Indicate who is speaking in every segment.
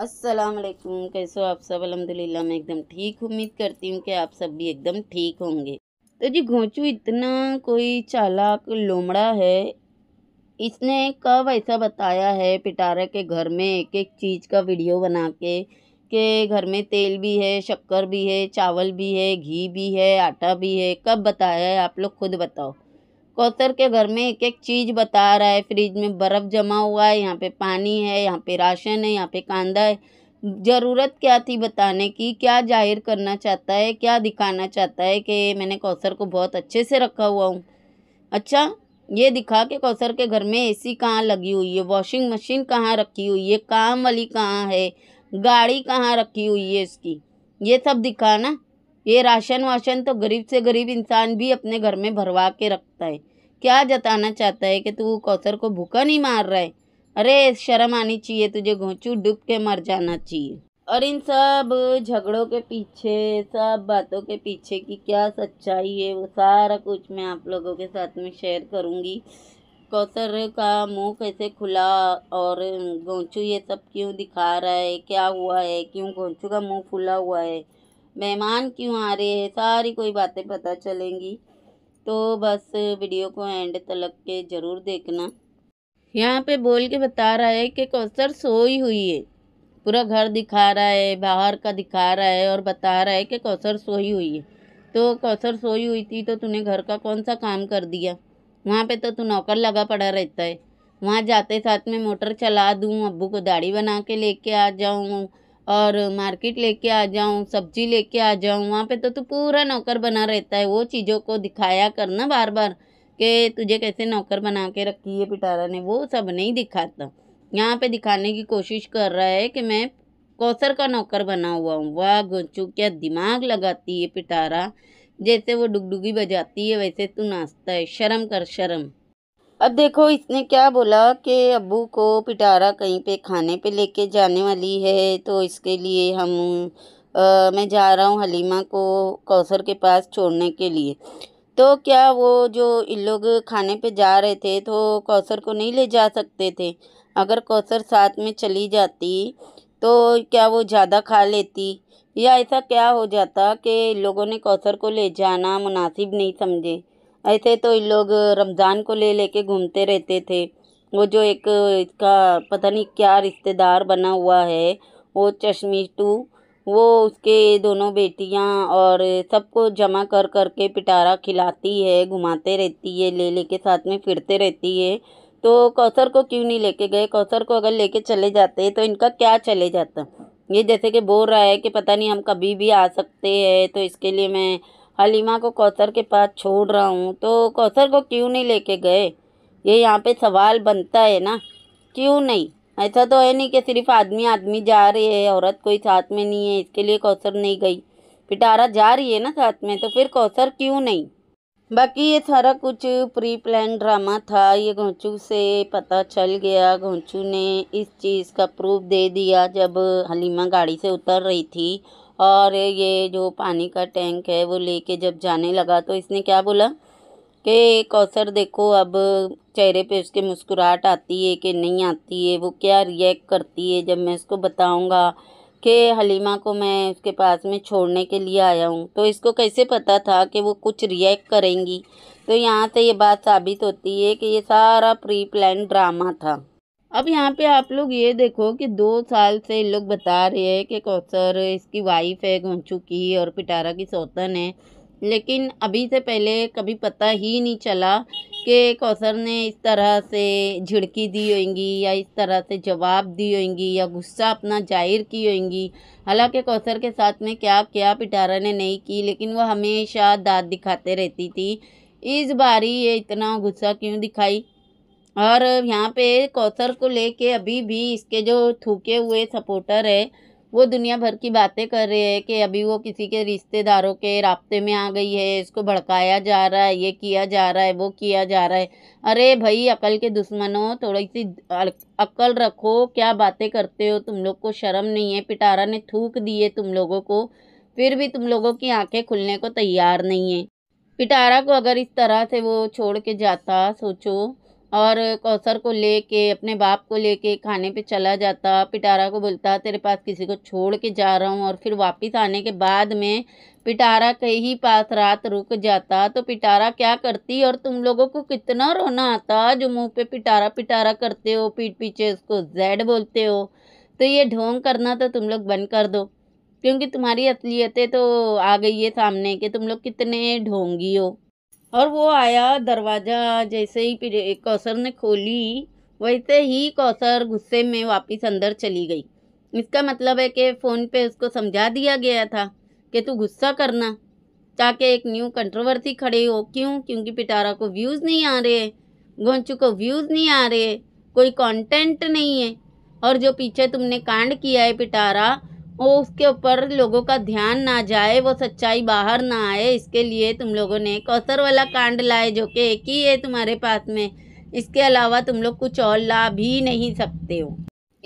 Speaker 1: अस्सलाम वालेकुम कैसे हो आप सब अलहमदिल्ला मैं एकदम ठीक उम्मीद करती हूँ कि आप सब भी एकदम ठीक होंगे तो जी घोंचू इतना कोई चालाक लोमड़ा है इसने कब ऐसा बताया है पिटारा के घर में एक एक चीज़ का वीडियो बना के कि घर में तेल भी है शक्कर भी है चावल भी है घी भी है आटा भी है कब बताया है आप लोग खुद बताओ कौतर के घर में एक एक चीज बता रहा है फ्रिज में बर्फ जमा हुआ है यहाँ पे पानी है यहाँ पे राशन है यहाँ पे कांदा है ज़रूरत क्या थी बताने की क्या जाहिर करना चाहता है क्या दिखाना चाहता है कि मैंने कौसर को बहुत अच्छे से रखा हुआ हूँ अच्छा ये दिखा के कौसर के घर में एसी कहाँ लगी हुई है वॉशिंग मशीन कहाँ रखी हुई है काम वाली कहाँ है गाड़ी कहाँ रखी हुई है इसकी ये सब दिखाना ये राशन वाशन तो गरीब से गरीब इंसान भी अपने घर में भरवा के रखता है क्या जताना चाहता है कि तू कौसर को भूखा नहीं मार रहा है अरे शर्म आनी चाहिए तुझे घोंचू डूब के मर जाना चाहिए और इन सब झगड़ों के पीछे सब बातों के पीछे की क्या सच्चाई है वो सारा कुछ मैं आप लोगों के साथ में शेयर करूँगी कौसर का मुंह कैसे खुला और गोंचू ये सब क्यों दिखा रहा है क्या हुआ है क्यों गोंचू का मुंह खुला हुआ है मेहमान क्यों आ रहे हैं सारी कोई बातें पता चलेंगी तो बस वीडियो को एंड तलक के ज़रूर देखना यहाँ पे बोल के बता रहा है कि कौसर सोई हुई है पूरा घर दिखा रहा है बाहर का दिखा रहा है और बता रहा है कि कौसर सोई हुई है तो कौसर सोई हुई थी तो तूने घर का कौन सा काम कर दिया वहाँ पे तो तू नौकर लगा पड़ा रहता है वहाँ जाते साथ में मोटर चला दूँ अबू को दाढ़ी बना के लेके आ जाऊँ और मार्केट लेके आ जाऊँ सब्जी लेके आ जाऊँ वहाँ पे तो तू पूरा नौकर बना रहता है वो चीज़ों को दिखाया करना बार बार कि तुझे कैसे नौकर बना के रखी है पिटारा ने वो सब नहीं दिखाता यहाँ पे दिखाने की कोशिश कर रहा है कि मैं कौसर का नौकर बना हुआ हूँ वाह गुंचू क्या दिमाग लगाती है पिटारा जैसे वो डुगडुगी बजाती है वैसे तू नाचता है शर्म कर शर्म अब देखो इसने क्या बोला कि अबू को पिटारा कहीं पे खाने पे लेके जाने वाली है तो इसके लिए हम आ, मैं जा रहा हूँ हलीमा को कौसर के पास छोड़ने के लिए तो क्या वो जो इन लोग खाने पे जा रहे थे तो कौसर को नहीं ले जा सकते थे अगर कौसर साथ में चली जाती तो क्या वो ज़्यादा खा लेती या ऐसा क्या हो जाता कि लोगों ने कौसर को ले जाना मुनासिब नहीं समझे ऐसे तो इन लोग रमज़ान को ले लेके घूमते रहते थे वो जो एक इसका पता नहीं क्या रिश्तेदार बना हुआ है वो चश्मी टू वो उसके दोनों बेटियां और सबको जमा कर कर के पिटारा खिलाती है घुमाते रहती है ले लेके साथ में फिरते रहती है तो कौसर को क्यों नहीं लेके गए कौसर को अगर लेके चले जाते तो इनका क्या चले जाता ये जैसे कि बोल रहा है कि पता नहीं हम कभी भी आ सकते हैं तो इसके लिए मैं हलीमा को कौसर के पास छोड़ रहा हूँ तो कौसर को क्यों नहीं लेके गए ये यहाँ पे सवाल बनता है ना क्यों नहीं ऐसा तो है नहीं कि सिर्फ आदमी आदमी जा रहे है औरत कोई साथ में नहीं है इसके लिए कौसर नहीं गई पिटारा जा रही है ना साथ में तो फिर कौसर क्यों नहीं बाकी ये सारा कुछ प्री प्लान ड्रामा था ये घोंचू से पता चल गया घोंचू ने इस चीज़ का प्रूफ दे दिया जब हलीमा गाड़ी से उतर रही थी और ये जो पानी का टैंक है वो लेके जब जाने लगा तो इसने क्या बोला कि कौसर देखो अब चेहरे पे उसके मुस्कुराहट आती है कि नहीं आती है वो क्या रिएक्ट करती है जब मैं उसको बताऊंगा कि हलीमा को मैं उसके पास में छोड़ने के लिए आया हूँ तो इसको कैसे पता था कि वो कुछ रिएक्ट करेंगी तो यहाँ से ये बात साबित होती है कि ये सारा प्री प्लान ड्रामा था अब यहाँ पे आप लोग ये देखो कि दो साल से इन लोग बता रहे हैं कि कौसर इसकी वाइफ है घोंचू की और पिटारा की सौतन है लेकिन अभी से पहले कभी पता ही नहीं चला कि कौसर ने इस तरह से झिड़की दी होंगी या इस तरह से जवाब दी होंगी या गुस्सा अपना जाहिर की होंगी हालांकि कौसर के साथ में क्या क्या पिटारा ने नहीं की लेकिन वह हमेशा दाँत दिखाते रहती थी इस बारी ये इतना गुस्सा क्यों दिखाई और यहाँ पे कौसर को लेके अभी भी इसके जो थूके हुए सपोर्टर है वो दुनिया भर की बातें कर रहे हैं कि अभी वो किसी के रिश्तेदारों के रबते में आ गई है इसको भड़काया जा रहा है ये किया जा रहा है वो किया जा रहा है अरे भाई अकल के दुश्मनों थोड़ी सी अकल रखो क्या बातें करते हो तुम लोग को शर्म नहीं है पिटारा ने थूक दिए तुम लोगों को फिर भी तुम लोगों की आँखें खुलने को तैयार नहीं है पिटारा को अगर इस तरह से वो छोड़ के जाता सोचो और कौसर को लेके अपने बाप को लेके खाने पे चला जाता पिटारा को बोलता तेरे पास किसी को छोड़ के जा रहा हूँ और फिर वापस आने के बाद में पिटारा के ही पास रात रुक जाता तो पिटारा क्या करती और तुम लोगों को कितना रोना आता जो मुंह पे पिटारा पिटारा करते हो पीठ पीछे उसको जेड बोलते हो तो ये ढोंग करना तो तुम लोग बंद कर दो क्योंकि तुम्हारी असलियतें तो आ गई है सामने कि तुम लोग कितने ढोंगी हो और वो आया दरवाज़ा जैसे ही कौसर ने खोली वैसे ही कौसर गुस्से में वापस अंदर चली गई इसका मतलब है कि फ़ोन पे उसको समझा दिया गया था कि तू गुस्सा करना ताकि एक न्यू कंट्रोवर्सी खड़े हो क्यों क्योंकि पिटारा को व्यूज़ नहीं आ रहे गोंचू को व्यूज़ नहीं आ रहे कोई कंटेंट नहीं है और जो पीछे तुमने कांड किया है पिटारा वो उसके ऊपर लोगों का ध्यान ना जाए वो सच्चाई बाहर ना आए इसके लिए तुम लोगों ने कौसर वाला कांड लाए जो कि एक ही है तुम्हारे पास में इसके अलावा तुम लोग कुछ और ला भी नहीं सकते हो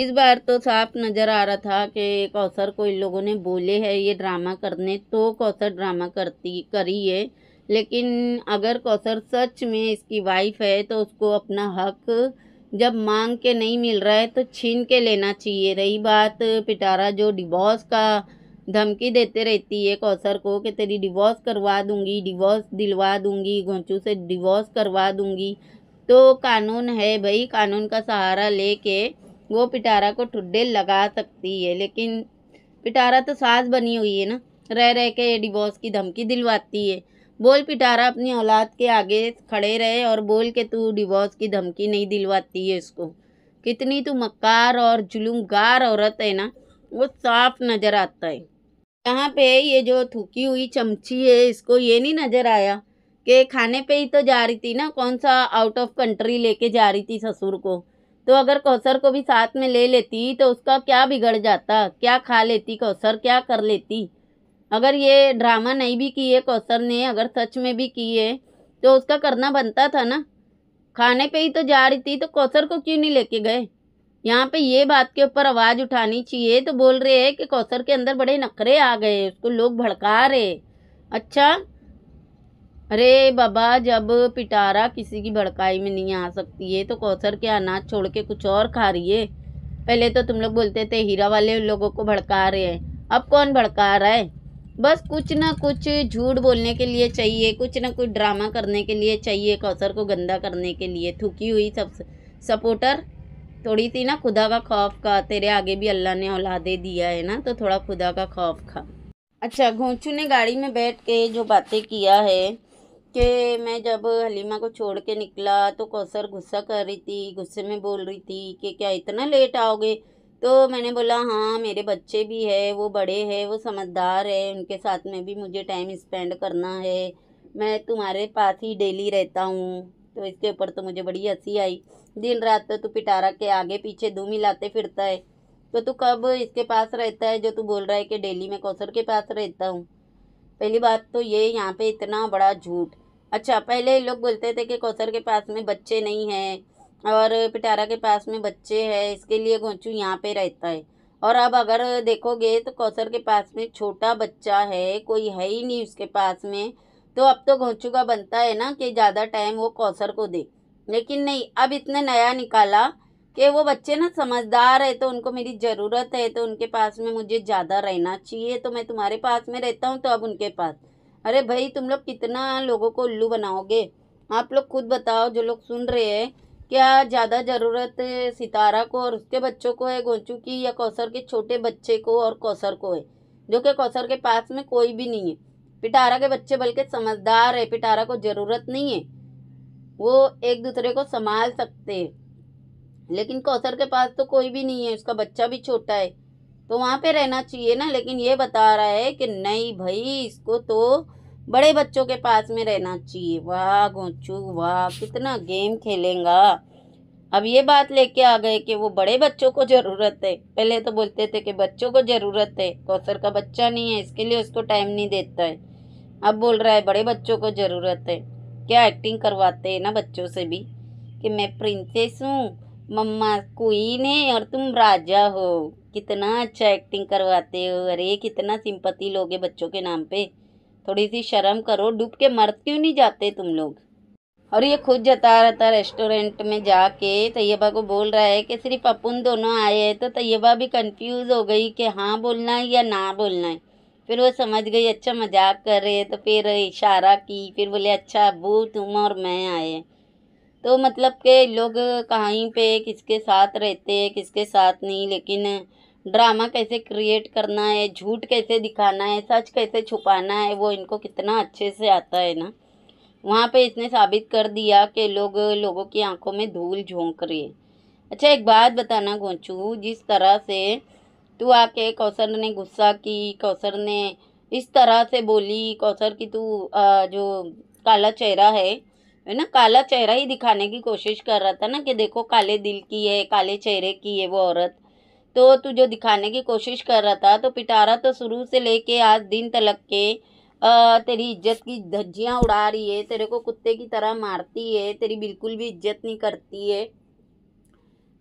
Speaker 1: इस बार तो साफ नज़र आ रहा था कि कौसर को इन लोगों ने बोले है ये ड्रामा करने तो कौसर ड्रामा करती करी है लेकिन अगर कौसर सच में इसकी वाइफ है तो उसको अपना हक जब मांग के नहीं मिल रहा है तो छीन के लेना चाहिए रही बात पिटारा जो डिवोर्स का धमकी देते रहती है कौसर को कि तेरी डिवोर्स करवा दूंगी डिवोर्स दिलवा दूंगी घोंचू से डिवोर्स करवा दूंगी तो कानून है भाई कानून का सहारा लेके वो पिटारा को ठुड्डे लगा सकती है लेकिन पिटारा तो सास बनी हुई है ना रह रह के डिवोर्स की धमकी दिलवाती है बोल पिटारा अपनी औलाद के आगे खड़े रहे और बोल के तू डिवोर्स की धमकी नहीं दिलवाती है इसको कितनी तू मक्कार और जुलूमगार औरत है ना वो साफ नज़र आता है यहाँ पे ये जो थूकी हुई चमची है इसको ये नहीं नज़र आया कि खाने पे ही तो जा रही थी ना कौन सा आउट ऑफ कंट्री लेके जा रही थी ससुर को तो अगर कौसर को भी साथ में ले लेती तो उसका क्या बिगड़ जाता क्या खा लेती कौसर क्या कर लेती अगर ये ड्रामा नहीं भी किए कौसर ने अगर सच में भी किए तो उसका करना बनता था ना खाने पे ही तो जा रही थी तो कौसर को क्यों नहीं लेके गए यहाँ पे ये बात के ऊपर आवाज़ उठानी चाहिए तो बोल रहे हैं कि कौसर के अंदर बड़े नखरे आ गए उसको लोग भड़का रहे अच्छा अरे बाबा जब पिटारा किसी की भड़काई में नहीं आ सकती है तो कौसर के अनाज छोड़ के कुछ और खा रही है पहले तो तुम लोग बोलते थे हीरा वाले लोगों को भड़का रहे हैं अब कौन भड़का रहा है बस कुछ ना कुछ झूठ बोलने के लिए चाहिए कुछ ना कुछ ड्रामा करने के लिए चाहिए कौसर को गंदा करने के लिए थकी हुई सब सपोर्टर थोड़ी सी ना खुदा का खौफ का तेरे आगे भी अल्लाह ने औलादे दिया है ना तो थोड़ा खुदा का खौफ खा अच्छा घोंचू ने गाड़ी में बैठ के जो बातें किया है कि मैं जब हलीमा को छोड़ के निकला तो कौसर गुस्सा कर रही थी गुस्से में बोल रही थी कि क्या इतना लेट आओगे तो मैंने बोला हाँ मेरे बच्चे भी है वो बड़े हैं वो समझदार है उनके साथ में भी मुझे टाइम स्पेंड करना है मैं तुम्हारे पास ही डेली रहता हूँ तो इसके ऊपर तो मुझे बड़ी हंसी आई दिन रात तो तू पिटारा के आगे पीछे धूम हिलाते फिरता है तो तू कब इसके पास रहता है जो तू बोल रहा है कि डेली मैं कौसर के पास रहता हूँ पहली बात तो ये यहाँ पे इतना बड़ा झूठ अच्छा पहले लोग बोलते थे कि कौसर के पास में बच्चे नहीं हैं और पिटारा के पास में बच्चे हैं इसके लिए घोंचू यहाँ पे रहता है और अब अगर देखोगे तो कौसर के पास में छोटा बच्चा है कोई है ही नहीं उसके पास में तो अब तो गोंचू का बनता है ना कि ज़्यादा टाइम वो कौसर को दे लेकिन नहीं अब इतने नया निकाला कि वो बच्चे ना समझदार है तो उनको मेरी ज़रूरत है तो उनके पास में मुझे ज़्यादा रहना चाहिए तो मैं तुम्हारे पास में रहता हूँ तो अब उनके पास अरे भाई तुम लोग कितना लोगों को उल्लू बनाओगे आप लोग खुद बताओ जो लोग सुन रहे हैं क्या ज़्यादा ज़रूरत सितारा को और उसके बच्चों को है गोचू की या कौसर के छोटे बच्चे को और कौसर को है जो कि कौसर के पास में कोई भी नहीं है पिटारा के बच्चे बल्कि समझदार है पिटारा को ज़रूरत नहीं है वो एक दूसरे को संभाल सकते हैं लेकिन कौसर के पास तो कोई भी नहीं है उसका बच्चा भी छोटा है तो वहाँ पे रहना चाहिए ना लेकिन ये बता रहा है कि नहीं भाई इसको तो बड़े बच्चों के पास में रहना चाहिए वाह गोचू वाह कितना गेम खेलेगा अब ये बात लेके आ गए कि वो बड़े बच्चों को ज़रूरत है पहले तो बोलते थे कि बच्चों को ज़रूरत है कौसर का बच्चा नहीं है इसके लिए उसको टाइम नहीं देता है अब बोल रहा है बड़े बच्चों को ज़रूरत है क्या एक्टिंग करवाते हैं ना बच्चों से भी कि मैं प्रिंसेस हूँ मम्मा क्वीन है और तुम राजा हो कितना अच्छा एक्टिंग करवाते हो अरे कितना सिंपति लोगे बच्चों के नाम पर थोड़ी सी शर्म करो डूब के मर क्यों नहीं जाते तुम लोग और ये खुद जता रहता रेस्टोरेंट में जाके तैयबा को बोल रहा है कि सिर्फ अपन दोनों आए हैं तो तैयबा भी कंफ्यूज हो गई कि हाँ बोलना है या ना बोलना है फिर वो समझ गई अच्छा मजाक कर रहे हैं तो फिर इशारा की फिर बोले अच्छा अबू तुम और मैं आए तो मतलब के लोग कहीं पे किसके साथ रहते हैं किसके साथ नहीं लेकिन ड्रामा कैसे क्रिएट करना है झूठ कैसे दिखाना है सच कैसे छुपाना है वो इनको कितना अच्छे से आता है ना वहाँ पे इसने साबित कर दिया कि लोग लोगों की आंखों में धूल झोंक रही है अच्छा एक बात बताना गोचू जिस तरह से तू आके कौसर ने गुस्सा की कौसर ने इस तरह से बोली कौसर की तू जो काला चेहरा है है ना काला चेहरा ही दिखाने की कोशिश कर रहा था ना कि देखो काले दिल की है काले चेहरे की है वो औरत तो तू जो दिखाने की कोशिश कर रहा था तो पिटारा तो शुरू से लेके आज दिन तलक के आ, तेरी इज्जत की धज्जियाँ उड़ा रही है तेरे को कुत्ते की तरह मारती है तेरी बिल्कुल भी इज्जत नहीं करती है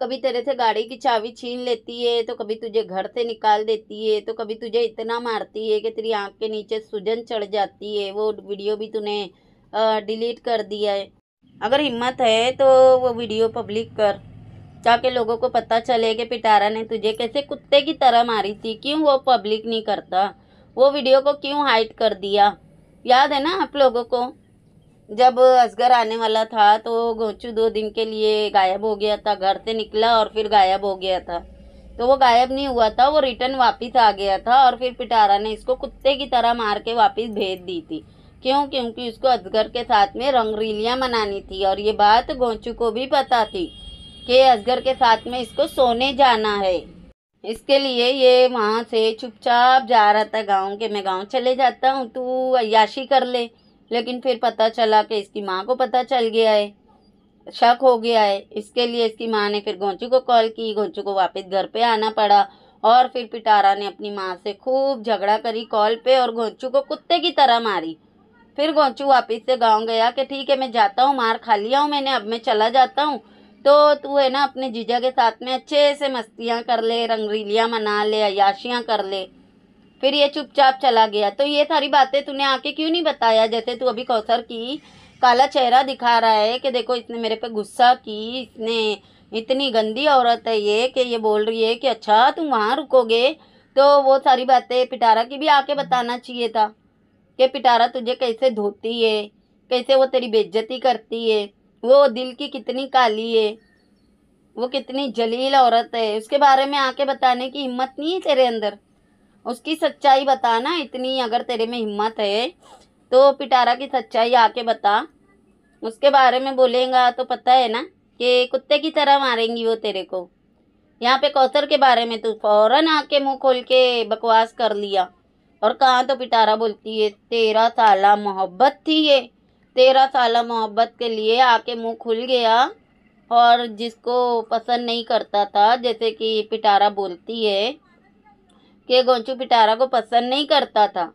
Speaker 1: कभी तेरे से गाड़ी की चाबी छीन लेती है तो कभी तुझे घर से निकाल देती है तो कभी तुझे इतना मारती है कि तेरी आंख के नीचे सूजन चढ़ जाती है वो वीडियो भी तूने डिलीट कर दिया है अगर हिम्मत है तो वो वीडियो पब्लिक कर ताकि लोगों को पता चले कि पिटारा ने तुझे कैसे कुत्ते की तरह मारी थी क्यों वो पब्लिक नहीं करता वो वीडियो को क्यों हाइट कर दिया याद है ना आप लोगों को जब असगर आने वाला था तो गोचू दो दिन के लिए गायब हो गया था घर से निकला और फिर गायब हो गया था तो वो गायब नहीं हुआ था वो रिटर्न वापस आ गया था और फिर पिटारा ने इसको कुत्ते की तरह मार के वापस भेज दी थी क्यों क्योंकि उसको असगर के साथ में रंगरीलियाँ मनानी थी और ये बात गोचू को भी पता थी के असगर के साथ में इसको सोने जाना है इसके लिए ये वहाँ से चुपचाप जा रहा था गांव के मैं गांव चले जाता हूँ तू अयाशी कर ले लेकिन फिर पता चला कि इसकी माँ को पता चल गया है शक हो गया है इसके लिए इसकी माँ ने फिर गोंचू को कॉल की गोंचू को वापस घर पे आना पड़ा और फिर पिटारा ने अपनी माँ से खूब झगड़ा करी कॉल पे और गोंचू को कुत्ते की तरह मारी फिर गोंचू वापस से गाँव गया कि ठीक है मैं जाता हूँ मार खा लिया हूँ मैंने अब मैं चला जाता हूँ तो तू है ना अपने जीजा के साथ में अच्छे से मस्तियाँ कर ले रंगरीलियाँ मना ले अयाशियाँ कर ले फिर ये चुपचाप चला गया तो ये सारी बातें तूने आके क्यों नहीं बताया जैसे तू अभी कौसर की काला चेहरा दिखा रहा है कि देखो इसने मेरे पे गुस्सा की इसने इतनी गंदी औरत है ये कि ये बोल रही है कि अच्छा तुम वहाँ रुकोगे तो वो सारी बातें पिटारा की भी आके बताना चाहिए था कि पिटारा तुझे कैसे धोती है कैसे वो तेरी बेज्जती करती है वो दिल की कितनी काली है वो कितनी जलील औरत है उसके बारे में आके बताने की हिम्मत नहीं है तेरे अंदर उसकी सच्चाई बताना इतनी अगर तेरे में हिम्मत है तो पिटारा की सच्चाई आके बता उसके बारे में बोलेगा तो पता है ना कि कुत्ते की तरह मारेंगी वो तेरे को यहाँ पे कौसर के बारे में तू फौरन आके मुंह खोल के बकवास कर लिया और कहाँ तो पिटारा बोलती है तेरा साला मोहब्बत थी ये तेरह साल मोहब्बत के लिए आके मुंह खुल गया और जिसको पसंद नहीं करता था जैसे कि पिटारा बोलती है कि गोंचू पिटारा को पसंद नहीं करता था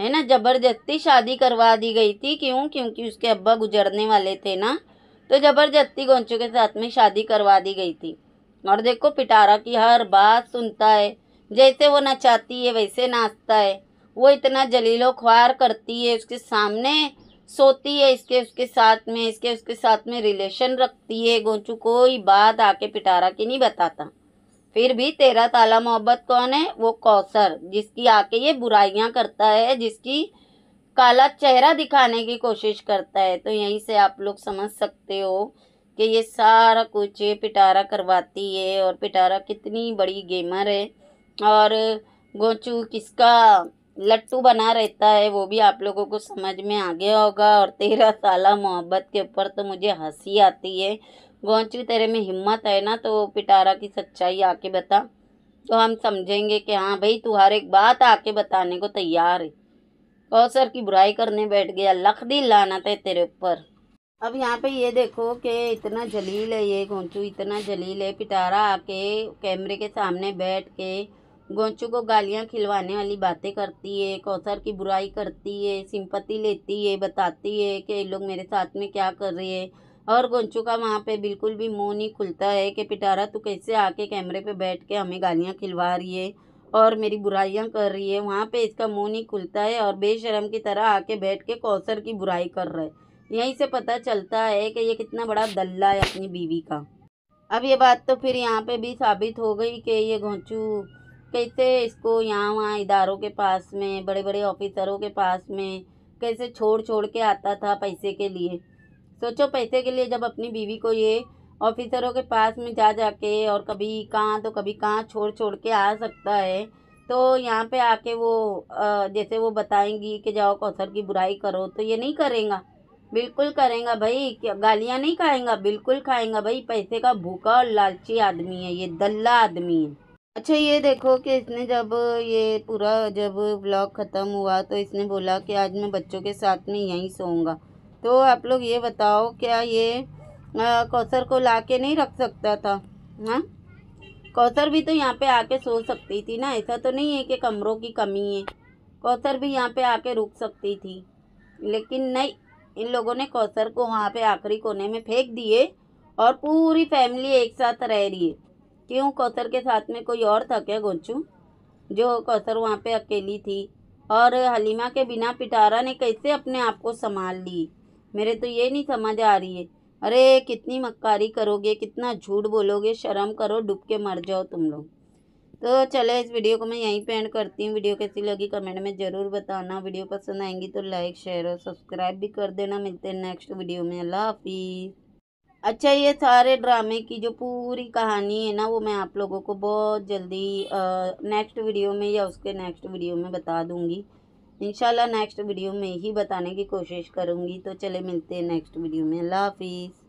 Speaker 1: है ना ज़बरदस्ती शादी करवा दी गई थी क्यों क्योंकि उसके अब्बा गुजरने वाले थे ना तो ज़बरदस्ती गोंचू के साथ में शादी करवा दी गई थी और देखो पिटारा की हर बात सुनता है जैसे वो नचाती है वैसे नाचता है वो इतना जलीलो ख्वार करती है उसके सामने सोती है इसके उसके साथ में इसके उसके साथ में रिलेशन रखती है गोचू कोई बात आके पिटारा की नहीं बताता फिर भी तेरा ताला मोहब्बत कौन है वो कौसर जिसकी आके ये बुराइयां करता है जिसकी काला चेहरा दिखाने की कोशिश करता है तो यहीं से आप लोग समझ सकते हो कि ये सारा कुछ पिटारा करवाती है और पिटारा कितनी बड़ी गेमर है और गोचू किसका लट्टू बना रहता है वो भी आप लोगों को समझ में आ गया होगा और तेरह साल मोहब्बत के ऊपर तो मुझे हंसी आती है गौचू तेरे में हिम्मत है ना तो पिटारा की सच्चाई आके बता तो हम समझेंगे कि हाँ भाई तू हर एक बात आके बताने को तैयार है कौसर की बुराई करने बैठ गया लख दी लाना था तेरे ऊपर अब यहाँ पे ये देखो कि इतना जलील है ये गौचू इतना जलील है पिटारा आके कैमरे के सामने बैठ के गोंचू को गालियाँ खिलवाने वाली बातें करती है कौसर की बुराई करती है सिंपत्ति लेती है बताती है कि ये लोग मेरे साथ में क्या कर रही है और गोंचू का वहाँ पे बिल्कुल भी मुंह नहीं खुलता है कि पिटारा तू कैसे आके कैमरे पे बैठ के हमें गालियाँ खिलवा रही है और मेरी बुराइयाँ कर रही है वहाँ पे इसका मुंह नहीं खुलता है और बेशरम की तरह आके बैठ के कौसर की बुराई कर रहा है यहीं से पता चलता है कि ये कितना बड़ा दल्ला है अपनी बीवी का अब ये बात तो फिर यहाँ पे भी साबित हो गई कि ये गोंचू कैसे इसको यहाँ वहाँ इदारों के पास में बड़े बड़े ऑफिसरों के पास में कैसे छोड़ छोड़ के आता था पैसे के लिए सोचो पैसे के लिए जब अपनी बीवी को ये ऑफिसरों के पास में जा जाके और कभी कहाँ तो कभी कहाँ छोड़ छोड़ के आ सकता है तो यहाँ पे आके वो जैसे वो बताएंगी कि जाओ कौसर की बुराई करो तो ये नहीं करेगा बिल्कुल करेगा भाई गालियाँ नहीं खाएंगा बिल्कुल खाएंगा भाई पैसे का भूखा और लालची आदमी है ये दल्ला आदमी है अच्छा ये देखो कि इसने जब ये पूरा जब ब्लॉग ख़त्म हुआ तो इसने बोला कि आज मैं बच्चों के साथ में यहीं सोऊंगा तो आप लोग ये बताओ क्या ये कौसर को ला के नहीं रख सकता था हाँ कौसर भी तो यहाँ पे आके सो सकती थी ना ऐसा तो नहीं है कि कमरों की कमी है कौसर भी यहाँ पे आके रुक सकती थी लेकिन नहीं इन लोगों ने कौसर को वहाँ पर आखिरी कोने में फेंक दिए और पूरी फैमिली एक साथ रह रही है क्यों कौसर के साथ में कोई और था क्या गोचू जो कौसर वहाँ पे अकेली थी और हलीमा के बिना पिटारा ने कैसे अपने आप को संभाल ली मेरे तो ये नहीं समझ आ रही है अरे कितनी मक्कारी करोगे कितना झूठ बोलोगे शर्म करो डूब के मर जाओ तुम लोग तो चले इस वीडियो को मैं यहीं पे एंड करती हूँ वीडियो कैसी लगी कमेंट में ज़रूर बताना वीडियो पसंद आएंगी तो लाइक शेयर और सब्सक्राइब भी कर देना मिलते हैं नेक्स्ट वीडियो में अल्लाह हाफिज़ अच्छा ये सारे ड्रामे की जो पूरी कहानी है ना वो मैं आप लोगों को बहुत जल्दी नेक्स्ट वीडियो में या उसके नेक्स्ट वीडियो में बता दूंगी इंशाल्लाह नेक्स्ट वीडियो में ही बताने की कोशिश करूँगी तो चले मिलते हैं नेक्स्ट वीडियो में अल्लाह हाफिज़